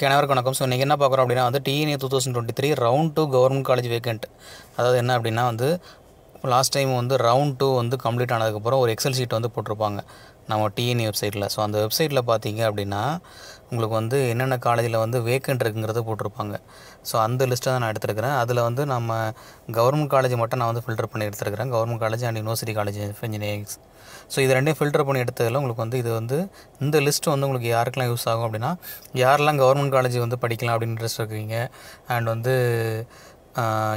கிணவருக்கு வணக்கம் ஸோ இன்றைக்கி என்ன பார்க்குறோம் அப்படின்னா வந்து TNEA two thousand twenty three round two government college vacant அதாவது என்ன அப்படின்னா வந்து லாஸ்ட் டைம் வந்து ரவுண்ட் டூ வந்து கம்ப்ளீட் ஆனதுக்கப்புறம் ஒரு எக்ஸல் ஷீட் வந்து போட்டிருப்பாங்க நம்ம டிஎன்இ வெப்சைட்டில் ஸோ அந்த வெப்சைட்டில் பார்த்தீங்க அப்படின்னா உங்களுக்கு வந்து என்னென்ன காலேஜில் வந்து வேக்கண்ட் இருக்குங்கிறத போட்டிருப்பாங்க ஸோ அந்த லிஸ்ட்டை தான் நான் எடுத்துருக்கிறேன் அதில் வந்து நம்ம கவர்மெண்ட் காலேஜ் மட்டும் நான் வந்து ஃபில்டர் பண்ணி எடுத்துருக்கிறேன் government college and university college of engineerings so இது ரெண்டையும் ஃபில்டர் பண்ணி எடுத்ததில் உங்களுக்கு வந்து இது வந்து இந்த லிஸ்ட்டு வந்து உங்களுக்கு யாருக்கெல்லாம் யூஸ் ஆகும் அப்படின்னா யாரெல்லாம் கவர்மெண்ட் காலேஜ் வந்து படிக்கலாம் அப்படின்னு இன்ட்ரெஸ்ட் இருக்கீங்க அண்ட் வந்து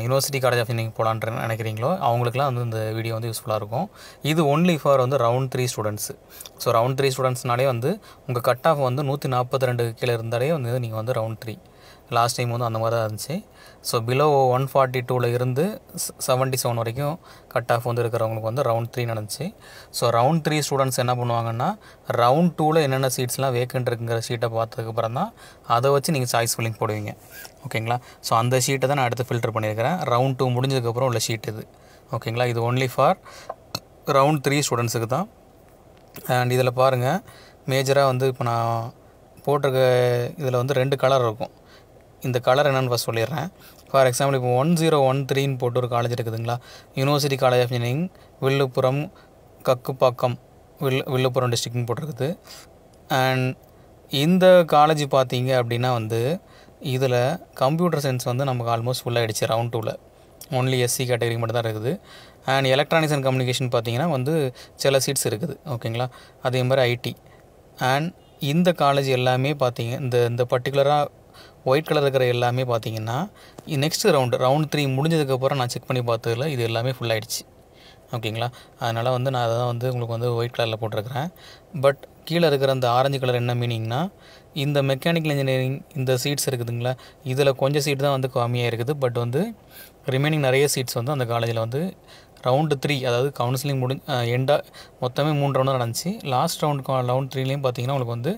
யூனிவர்சிட்டி காலேஜ் ஆஃப் இன்ஜினியரிங் போகலான்ற நினைக்கிறீங்களோ அவங்களுக்குலாம் வந்து இந்த வீடியோ வந்து யூஸ்ஃபுல்லாக இருக்கும் இது ஒன்லி ஃபார் வந்து round three students so round three ஸ்டூடெண்ட்ஸ்னாலே வந்து உங்கள் கட் ஆஃப் வந்து நூற்றி நாற்பத்தி ரெண்டு கீழே இருந்தாலே வந்து நீங்கள் வந்து ரவுண்ட் த்ரீ லாஸ்ட் டைம் வந்து அந்த மாதிரி தான் இருந்துச்சு ஸோ பிலோ ஒன் ஃபார்ட்டி டூவில் இருந்து செவன்டி செவன் வரைக்கும் கட் ஆஃப் வந்து இருக்கிறவங்களுக்கு வந்து ரவுண்ட் த்ரீ நடந்துச்சு ஸோ ரவுண்ட் த்ரீ ஸ்டூடெண்ட்ஸ் என்ன பண்ணுவாங்கன்னா ரவுண்ட் டூவில் என்னென்ன சீட்ஸ்லாம் வேக்கண்ட் இருக்குங்கிற ஷீட்டை பார்த்ததுக்கப்புறம் தான் அதை வச்சு நீங்கள் சாய்ஸ் ஃபில்லிங் போடுவீங்க ஓகேங்களா ஸோ அந்த ஷீட்டை தான் நான் அடுத்து ஃபில்டர் பண்ணியிருக்கிறேன் ரவுண்ட் டூ முடிஞ்சதுக்கப்புறம் உள்ள ஷீட் இது ஓகேங்களா இது ஒன்லி ஃபார் ரவுண்ட் த்ரீ ஸ்டூடெண்ட்ஸுக்கு தான் அண்ட் இதில் பாருங்கள் மேஜராக வந்து இப்போ நான் போட்டிருக்க இதில் வந்து ரெண்டு கலர் இருக்கும் இந்த கலர் என்னென்னு ஃபஸ்ட் சொல்லிடுறேன் ஃபார் எக்ஸாம்பிள் இப்போ ஒன் ஜீரோ ஒன் த்ரீன்னு போட்டு ஒரு காலேஜ் இருக்குதுங்களா university college of engineering Villupuram Kakkuppakkam வில் வில்லுப்புரம் டிஸ்ட்ரிக்ட்னு போட்டிருக்குது அண்ட் இந்த காலேஜ் பார்த்தீங்க அப்படின்னா வந்து இதில் கம்ப்யூட்டர் சயின்ஸ் வந்து நமக்கு ஆல்மோஸ்ட் ஃபுல்லாக ஆகிடுச்சு ரவுண்ட் டூவில் ஒன்லி எஸ்சி கேட்டகரி மட்டும் தான் இருக்குது அண்ட் எலக்ட்ரானிக்ஸ் அண்ட் கம்யூனிகேஷன் பார்த்தீங்கன்னா வந்து சில சீட்ஸ் இருக்குது ஓகேங்களா அதே மாதிரி ஐடி அண்ட் இந்த காலேஜ் எல்லாமே பார்த்தீங்க இந்த இந்த பர்டிகுலராக ஒயிட் கலர் இருக்கிற எல்லாமே பார்த்தீங்கன்னா நெக்ஸ்ட் ரவுண்டு ரவுண்ட் த்ரீ முடிஞ்சதுக்கப்புறம் நான் செக் பண்ணி பார்த்ததில் இது எல்லாமே ஃபுல் ஆகிடுச்சு ஓகேங்களா அதனால் வந்து நான் அதை தான் வந்து உங்களுக்கு வந்து ஒயிட் கலரில் போட்டிருக்கிறேன் பட் கீழே இருக்கிற அந்த ஆரஞ்சு கலர் என்ன மீனிங்னா இந்த மெக்கானிக்கல் இன்ஜினியரிங் இந்த சீட்ஸ் இருக்குதுங்களா இதில் கொஞ்சம் சீட் தான் வந்து கம்மியாக இருக்குது பட் வந்து ரிமைனிங் நிறைய சீட்ஸ் வந்து அந்த காலேஜில் வந்து ரவுண்டு த்ரீ அதாவது கவுன்சிலிங் முடி எண்டாக மொத்தமே மூணு ரவுண்டாக நடந்துச்சு லாஸ்ட் ரவுண்டு ரவுண்ட் த்ரீலேயும் பார்த்தீங்கன்னா உங்களுக்கு வந்து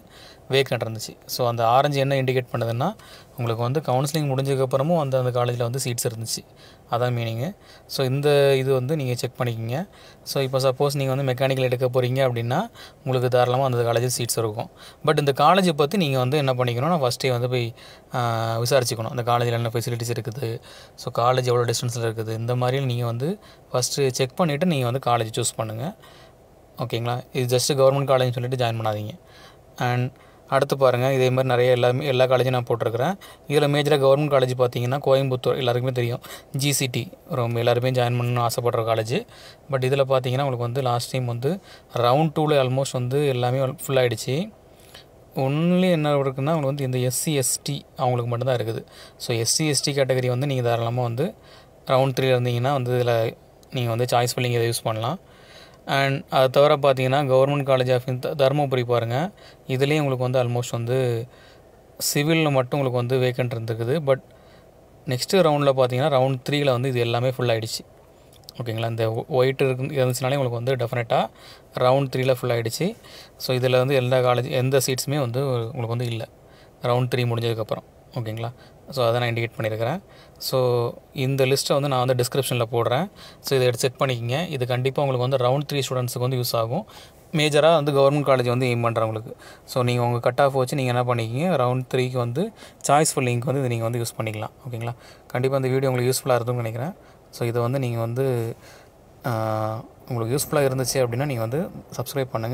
வேக் இருந்துச்சு ஸோ அந்த ஆரஞ்சு என்ன இண்டிகேட் பண்ணுதுன்னா உங்களுக்கு வந்து கவுன்சிலிங் முடிஞ்சதுக்கப்புறமும் அந்த அந்த காலேஜில் வந்து சீட்ஸ் இருந்துச்சு அதான் மீனிங்கு ஸோ இந்த இது வந்து நீங்கள் செக் பண்ணிக்கிங்க ஸோ இப்போ சப்போஸ் நீங்கள் வந்து மெக்கானிக்கல் எடுக்க போகிறீங்க அப்படின்னா உங்களுக்கு தாராளமாக அந்த காலேஜில் சீட்ஸ் இருக்கும் பட் இந்த காலேஜை பற்றி நீங்கள் வந்து என்ன பண்ணிக்கணும்னா ஃபஸ்ட்டே வந்து போய் விசாரிச்சுக்கணும் அந்த காலேஜில் என்ன ஃபெசிலிட்டிஸ் இருக்குது ஸோ காலேஜ் எவ்வளோ டிஸ்டன்ஸில் இருக்குது இந்த மாதிரியும் நீங்கள் வந்து ஃபஸ்ட்டு செக் பண்ணிவிட்டு நீங்கள் வந்து காலேஜ் சூஸ் பண்ணுங்கள் ஓகேங்களா இது ஜஸ்ட்டு கவர்மெண்ட் காலேஜ்னு சொல்லிட்டு ஜாயின் பண்ணாதீங்க அண்ட் அடுத்து பாருங்கள் இதே மாதிரி நிறைய எல்லாமே எல்லா காலேஜும் நான் போட்டிருக்கிறேன் இதில் மேஜராக கவர்மெண்ட் காலேஜ் பார்த்தீங்கன்னா கோயம்புத்தூர் எல்லாருக்குமே தெரியும் ஜிசிடி ரொம்ப எல்லாருமே ஜாயின் பண்ணணும்னு ஆசைப்படுற காலேஜ் பட் இதில் பார்த்தீங்கன்னா உங்களுக்கு வந்து லாஸ்ட் டைம் வந்து ரவுண்ட் டூவில் ஆல்மோஸ்ட் வந்து எல்லாமே ஃபுல் ஆகிடுச்சு ஒன்லி என்ன இருக்குன்னா அவங்களுக்கு வந்து இந்த எஸ்சி எஸ்டி அவங்களுக்கு மட்டும்தான் இருக்குது ஸோ எஸ்சி எஸ்டி கேட்டகரி வந்து நீங்கள் தாராளமாக வந்து ரவுண்ட் த்ரீ இருந்தீங்கன்னா வந்து இதில் நீங்கள் வந்து சாய்ஸ் ஃபில்லிங் இதை யூஸ் பண்ணலாம் அண்ட் அதை தவிர பார்த்தீங்கன்னா கவர்மெண்ட் காலேஜ் ஆஃப் தருமபுரி பாருங்கள் இதுலேயும் உங்களுக்கு வந்து ஆல்மோஸ்ட் வந்து சிவிலில் மட்டும் உங்களுக்கு வந்து வேக்கண்ட் இருந்துருக்குது பட் நெக்ஸ்ட்டு ரவுண்டில் பார்த்தீங்கன்னா ரவுண்ட் த்ரீயில் வந்து இது எல்லாமே ஃபுல் ஆகிடுச்சு ஓகேங்களா இந்த ஒயிட் இருக்கு இருந்துச்சுனாலே உங்களுக்கு வந்து டெஃபினட்டாக ரவுண்ட் த்ரீயில் ஃபுல் ஆகிடுச்சு ஸோ இதில் வந்து எல்லா காலேஜ் எந்த சீட்ஸுமே வந்து உங்களுக்கு வந்து இல்லை ரவுண்ட் த்ரீ முடிஞ்சதுக்கப்புறம் ஓகேங்களா ஸோ அதை நான் இண்டிகேட் பண்ணியிருக்கிறேன் ஸோ இந்த லிஸ்ட்டை வந்து நான் வந்து டிஸ்கிரிப்ஷனில் போடுறேன் ஸோ இதை எடுத்து செக் பண்ணிக்கிங்க இது கண்டிப்பாக உங்களுக்கு வந்து ரவுண்ட் த்ரீ ஸ்டூடெண்ட்ஸுக்கு வந்து யூஸ் ஆகும் மேஜராக வந்து கவர்மெண்ட் காலேஜ் வந்து எய்ம் பண்ணுறவங்களுக்கு ஸோ நீங்கள் உங்கள் கட் ஆஃப் வச்சு நீங்கள் என்ன பண்ணிக்கிங்க ரவுண்ட் த்ரீக்கு வந்து சாய்ஸ் லிங்க் வந்து இது நீங்கள் வந்து யூஸ் பண்ணிக்கலாம் ஓகேங்களா கண்டிப்பாக இந்த வீடியோ உங்களுக்கு யூஸ்ஃபுல்லாக இருக்கும்னு நினைக்கிறேன் ஸோ இதை வந்து நீங்கள் வந்து உங்களுக்கு யூஸ்ஃபுல்லாக இருந்துச்சு அப்படின்னா நீங்கள் வந்து சப்ஸ்கிரைப் பண்ணுங்கள்